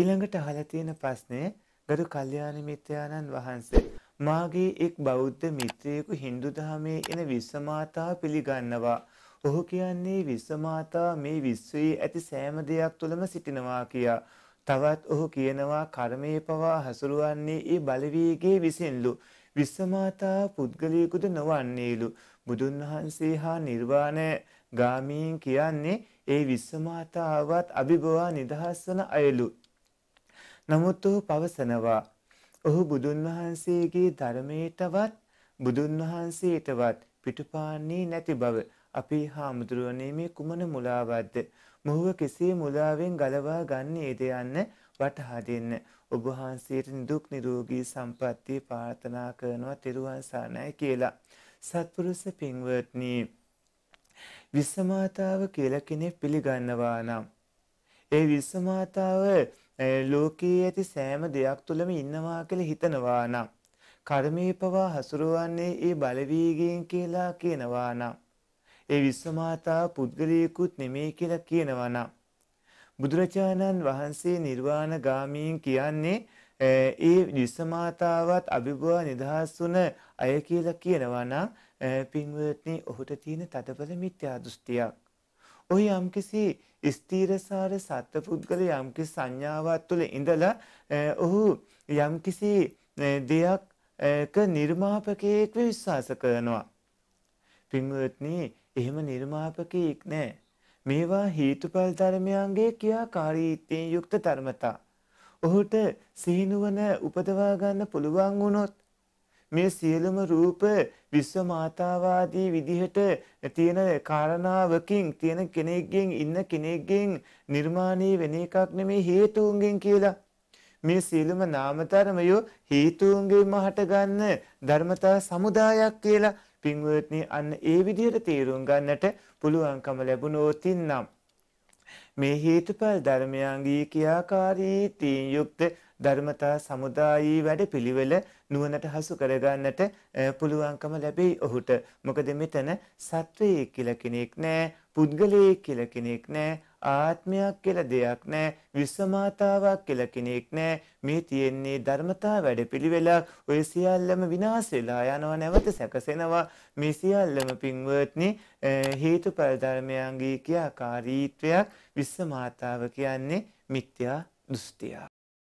ඊළඟට අහලා තියෙන ප්‍රශ්නය ගරු කල්යාණ මිත්‍රයාණන් වහන්සේ මාගේ එක් බෞද්ධ මිත්‍රයෙකු Hindu ධර්මයේ එන විශ්වමාතා පිළිගන්නවා. ඔහු කියන්නේ විශ්වමාතා මේ විශ්වයේ ඇති සෑම දෙයක් තුළම සිටිනවා කියා. තවත් ඔහු කියනවා කර්මයේ පවා හසුරුවන්නේ ඒ බලවේගයේ විසින්ලු. විශ්වමාතා පුද්ගලයෙකුද නොවන්නේලු. බුදුන් වහන්සේ හා නිර්වාණය ගාමීන් කියන්නේ ඒ විශ්වමාතාවත් අභිභවා නිදහස් වන අයලු. නමුත් ඔහු පවසනවා ඔහු බුදුන් වහන්සේගේ ධර්මයටවත් බුදුන් වහන්සේටවත් පිටුපාන්නේ නැති බව අපි හාමුදුරුවනේ මේ කුමන මුලාවක්ද මොහුව කෙසේ මුලාවෙන් ගලවා ගන්නේද යන්න වටහා දෙන්න ඔබ වහන්සේට දුක් නිරෝගී සම්පන්නිය ප්‍රාර්ථනා කරනවා තෙරුවන් සරණයි කියලා සත්පුරුෂ පින්වත්නි විස්සමාතාව කියලා කෙනෙක් පිළිගන්නවා නම් ඒ විස්සමාතාව ලෝකයේ ඇති සෑම දෙයක් තුළම ඉන්නවා කියලා හිතනවා නම් කර්මයේ පවා හසුරුවන්නේ ඒ බලවේගයෙන් කියලා කියනවා නම් ඒ විශ්වමාතා පුද්ගලයෙකුත් නෙමෙයි කියලා කියනවා නම් බුදුරජාණන් වහන්සේ නිර්වාණ ගාමීන් කියන්නේ ඒ විශ්වමාතාවත් අභිභව නිදහස් වුණ අය කියලා කියනවා නම් පින්වත්නි ඔහුට තියෙන තදබල මිත්‍යා දෘෂ්ටියක් ඔය යම්කිසි ස්ථීරසාර සත්පුද්ගල යම්කිසි සංඥාවක් තුළ ඉඳලා ඔහු යම්කිසි දෙයක් ක නිර්මාපකයෙක්ව විශ්වාස කරනවා. පින්වත්නි එහෙම නිර්මාපකයෙක් නෑ. මේවා හේතුඵල ධර්මයන්ගේ ක්‍රියාකාරීත්වයෙන් යුක්ත ධර්මතා. ඔහුට සීනුවන උපදවා ගන්න පුළුවන් වුණොත් මේ සියලුම රූප විශ්ව මාතාවාදී විදිහට තියෙන කාරණාවකින් තියෙන කෙනෙක්ගෙන් ඉන්න කෙනෙක්ගෙන් නිර්මාණය වෙන එකක් නෙමේ හේතුන්ගෙන් කියලා. මේ සියලුම නාමතරමය හේතුන්ගෙන්ම හටගන්න ධර්මතා සමුදායක් කියලා පින්වත්නි අන්න ඒ විදිහට තේරුම් ගන්නට පුළුවන්කම ලැබුණෝතින් නම් මේ හේතුඵල ධර්මයන්ගේ කියාකාරී තීන් යුක්ත ධර්මතා සමුදායී වැඩපිළිවෙල නුවණට හසු කරගන්නට පුළුවන්කම ලැබෙයි ඔහුට. මොකද මෙතන සත්වයෙක් කියලා කෙනෙක් නැහැ, පුද්ගලයෙක් කියලා කෙනෙක් නැහැ, ආත්මයක් කියලා දෙයක් නැහැ, විශ්වමාතාවක් කියලා කෙනෙක් නැහැ. මේ තියෙන්නේ ධර්මතා වැඩපිළිවෙල. ඔය සියල්ලම විනාශ වෙලා යනවා නැවත සැකසෙනවා. මේ සියල්ලම පින්වත්නි හේතුඵල ධර්මයන්ගේ කියාකාරීත්වයක් විශ්වමාතාව කියන්නේ මිත්‍යා දෘෂ්ටිය.